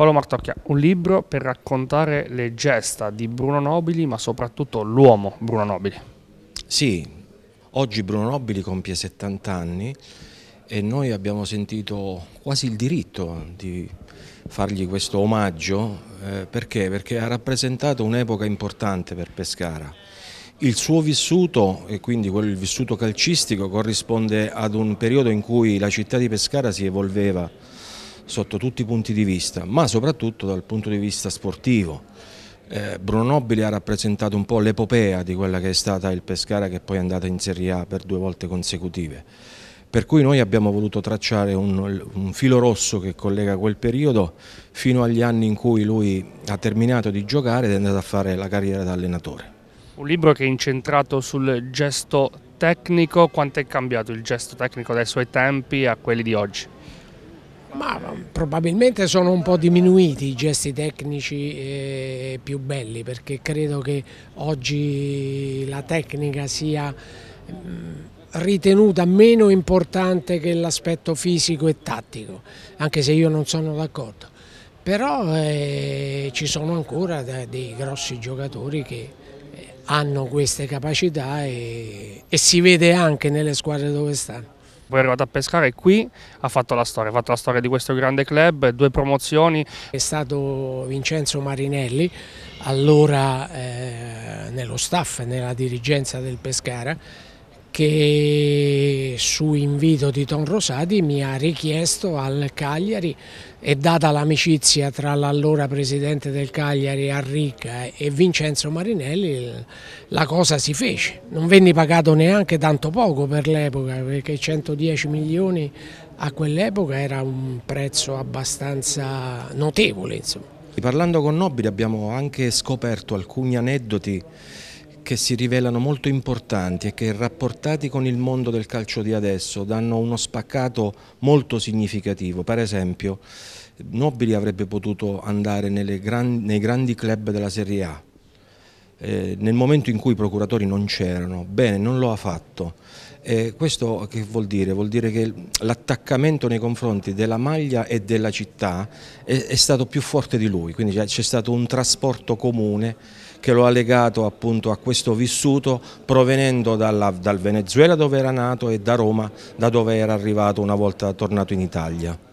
Paolo Martocchia, un libro per raccontare le gesta di Bruno Nobili, ma soprattutto l'uomo Bruno Nobili. Sì, oggi Bruno Nobili compie 70 anni e noi abbiamo sentito quasi il diritto di fargli questo omaggio, eh, perché? Perché ha rappresentato un'epoca importante per Pescara. Il suo vissuto, e quindi il vissuto calcistico, corrisponde ad un periodo in cui la città di Pescara si evolveva sotto tutti i punti di vista, ma soprattutto dal punto di vista sportivo. Eh, Bruno Nobili ha rappresentato un po' l'epopea di quella che è stata il Pescara che poi è andata in Serie A per due volte consecutive. Per cui noi abbiamo voluto tracciare un, un filo rosso che collega quel periodo fino agli anni in cui lui ha terminato di giocare ed è andato a fare la carriera da allenatore. Un libro che è incentrato sul gesto tecnico, quanto è cambiato il gesto tecnico dai suoi tempi a quelli di oggi? Ma probabilmente sono un po' diminuiti i gesti tecnici eh, più belli perché credo che oggi la tecnica sia mh, mm, ritenuta meno importante che l'aspetto fisico e tattico, anche se io non sono d'accordo. Però eh, ci sono ancora dei grossi giocatori che eh, hanno queste capacità e, e si vede anche nelle squadre dove stanno. Poi è arrivato a pescare e qui ha fatto la storia, ha fatto la storia di questo grande club, due promozioni. È stato Vincenzo Marinelli, allora eh, nello staff, nella dirigenza del Pescara, che su invito di Don Rosati mi ha richiesto al Cagliari e data l'amicizia tra l'allora presidente del Cagliari Arricca e Vincenzo Marinelli la cosa si fece. Non venni pagato neanche tanto poco per l'epoca perché 110 milioni a quell'epoca era un prezzo abbastanza notevole. Insomma. Parlando con Nobili abbiamo anche scoperto alcuni aneddoti che si rivelano molto importanti e che rapportati con il mondo del calcio di adesso danno uno spaccato molto significativo. Per esempio Nobili avrebbe potuto andare grandi, nei grandi club della Serie A, eh, nel momento in cui i procuratori non c'erano, bene, non lo ha fatto. Eh, questo che vuol dire? Vuol dire che l'attaccamento nei confronti della maglia e della città è, è stato più forte di lui, quindi c'è stato un trasporto comune che lo ha legato appunto a questo vissuto provenendo dalla, dal Venezuela dove era nato e da Roma da dove era arrivato una volta tornato in Italia.